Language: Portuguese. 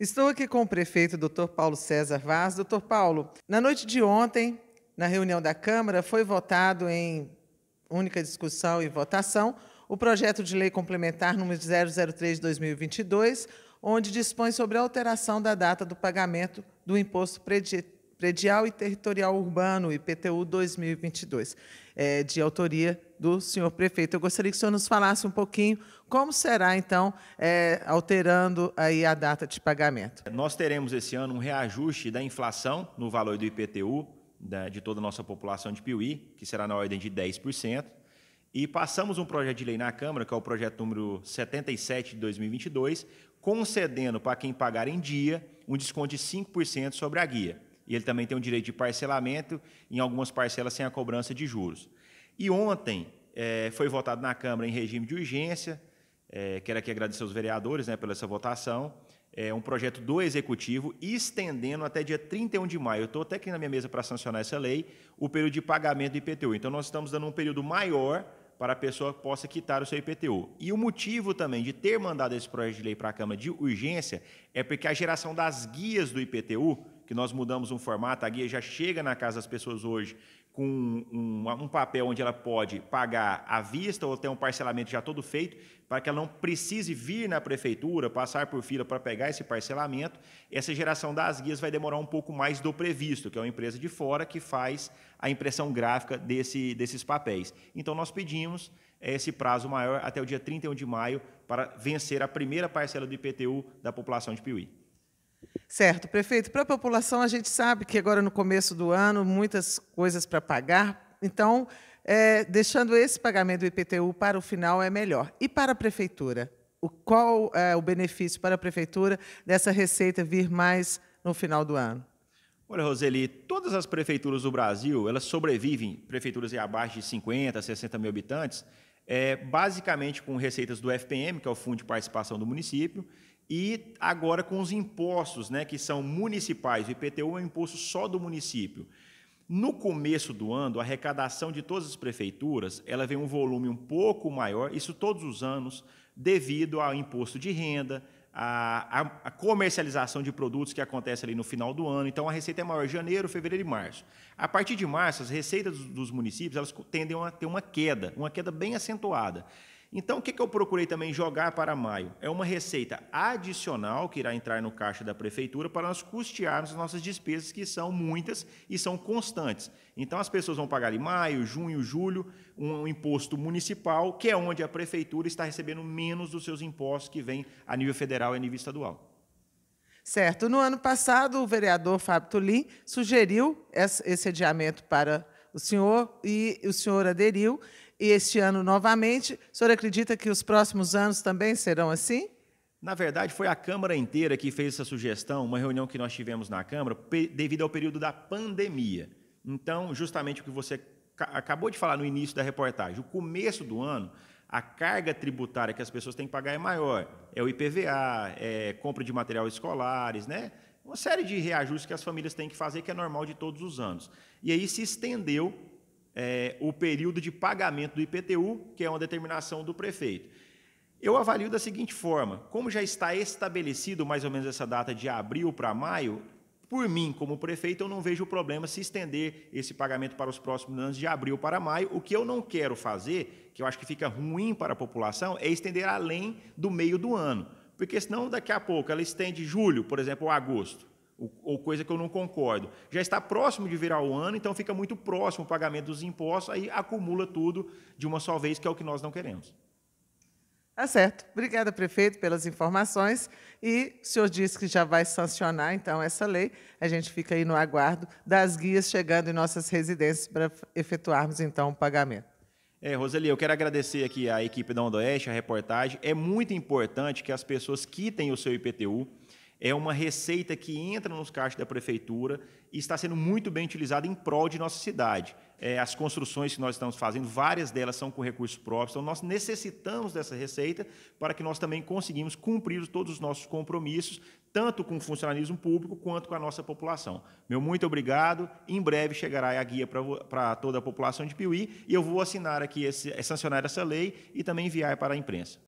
Estou aqui com o prefeito Dr. Paulo César Vaz. Dr. Paulo, na noite de ontem, na reunião da Câmara, foi votado em única discussão e votação o projeto de lei complementar número 003 de 2022, onde dispõe sobre a alteração da data do pagamento do imposto Predial e Territorial Urbano, IPTU 2022, é, de autoria do senhor prefeito. Eu gostaria que o senhor nos falasse um pouquinho como será, então, é, alterando aí a data de pagamento. Nós teremos esse ano um reajuste da inflação no valor do IPTU da, de toda a nossa população de Piuí, que será na ordem de 10%. E passamos um projeto de lei na Câmara, que é o projeto número 77 de 2022, concedendo para quem pagar em dia um desconto de 5% sobre a guia e ele também tem o direito de parcelamento em algumas parcelas sem a cobrança de juros. E ontem é, foi votado na Câmara em regime de urgência, é, quero aqui agradecer aos vereadores né, pela essa votação, é um projeto do Executivo estendendo até dia 31 de maio, eu estou até aqui na minha mesa para sancionar essa lei, o período de pagamento do IPTU. Então, nós estamos dando um período maior para a pessoa possa quitar o seu IPTU. E o motivo também de ter mandado esse projeto de lei para a Câmara de urgência é porque a geração das guias do IPTU que nós mudamos um formato, a guia já chega na casa das pessoas hoje com um, um, papel onde ela pode pagar à vista ou ter um parcelamento já todo feito, para que ela não precise vir na prefeitura, passar por fila para pegar esse parcelamento. Essa geração das guias vai demorar um pouco mais do previsto, que é uma empresa de fora que faz a impressão gráfica desse, desses papéis. Então, nós pedimos eh, esse prazo maior até o dia 31 de maio para vencer a primeira parcela do IPTU da população de Piuí. Certo, prefeito. Para a população, a gente sabe que agora no começo do ano, muitas coisas para pagar. Então, é, deixando esse pagamento do IPTU para o final é melhor. E para a prefeitura? O, qual é o benefício para a prefeitura dessa receita vir mais no final do ano? Olha, Roseli, todas as prefeituras do Brasil, elas sobrevivem, prefeituras abaixo de 50, 60 mil habitantes, é, basicamente com receitas do FPM, que é o Fundo de Participação do Município, e agora com os impostos, né, que são municipais, o IPTU é um imposto só do município. No começo do ano, a arrecadação de todas as prefeituras, ela vem um volume um pouco maior, isso todos os anos, devido ao imposto de renda, à, comercialização de produtos que acontece ali no final do ano. Então, a receita é maior janeiro, fevereiro e março. A partir de março, as receitas dos municípios elas tendem a ter uma queda, uma queda bem acentuada. Então, o que, que eu procurei também jogar para maio? É uma receita adicional que irá entrar no caixa da prefeitura para nós custearmos as nossas despesas, que são muitas e são constantes. Então, as pessoas vão pagar em maio, junho, julho, um imposto municipal, que é onde a prefeitura está recebendo menos dos seus impostos que vem a nível federal e a nível estadual. Certo. No ano passado, o vereador Fábio Tulim sugeriu esse adiamento para o senhor e o senhor aderiu e este ano novamente. O senhor acredita que os próximos anos também serão assim? Na verdade, foi a Câmara inteira que fez essa sugestão, uma reunião que nós tivemos na Câmara, devido ao período da pandemia. Então, justamente o que você acabou de falar no início da reportagem, o começo do ano, a carga tributária que as pessoas têm que pagar é maior. É o IPVA, é compra de material escolares, né? Uma série de reajustes que as famílias têm que fazer, que é normal de todos os anos. E aí se estendeu é, o período de pagamento do IPTU, que é uma determinação do prefeito. Eu avalio da seguinte forma: como já está estabelecido mais ou menos essa data de abril para maio, por mim, como prefeito, eu não vejo problema se estender esse pagamento para os próximos anos de abril para maio. O que eu não quero fazer, que eu acho que fica ruim para a população, é estender além do meio do ano. Porque senão daqui a pouco ela estende julho, por exemplo, ou agosto ou coisa que eu não concordo. Já está próximo de virar o ano, então fica muito próximo o pagamento dos impostos, aí acumula tudo de uma só vez, que é o que nós não queremos. Tá certo. Obrigada, prefeito, pelas informações. E o senhor disse que já vai sancionar, então, essa lei. A gente fica aí no aguardo das guias chegando em nossas residências para efetuarmos, então, o pagamento. É, Roseli, eu quero agradecer aqui à equipe da Onda Oeste, a reportagem. É muito importante que as pessoas quitem o seu IPTU é uma receita que entra nos caixas da prefeitura e está sendo muito bem utilizada em prol de nossa cidade. É, as construções que nós estamos fazendo, várias delas são com recursos próprios, então nós necessitamos dessa receita para que nós também conseguimos cumprir todos os nossos compromissos, tanto com o funcionalismo público quanto com a nossa população. Meu muito obrigado. Em breve chegará a guia para toda a população de Piuí e eu vou assinar aqui, esse, sancionar essa lei e também enviar para a imprensa.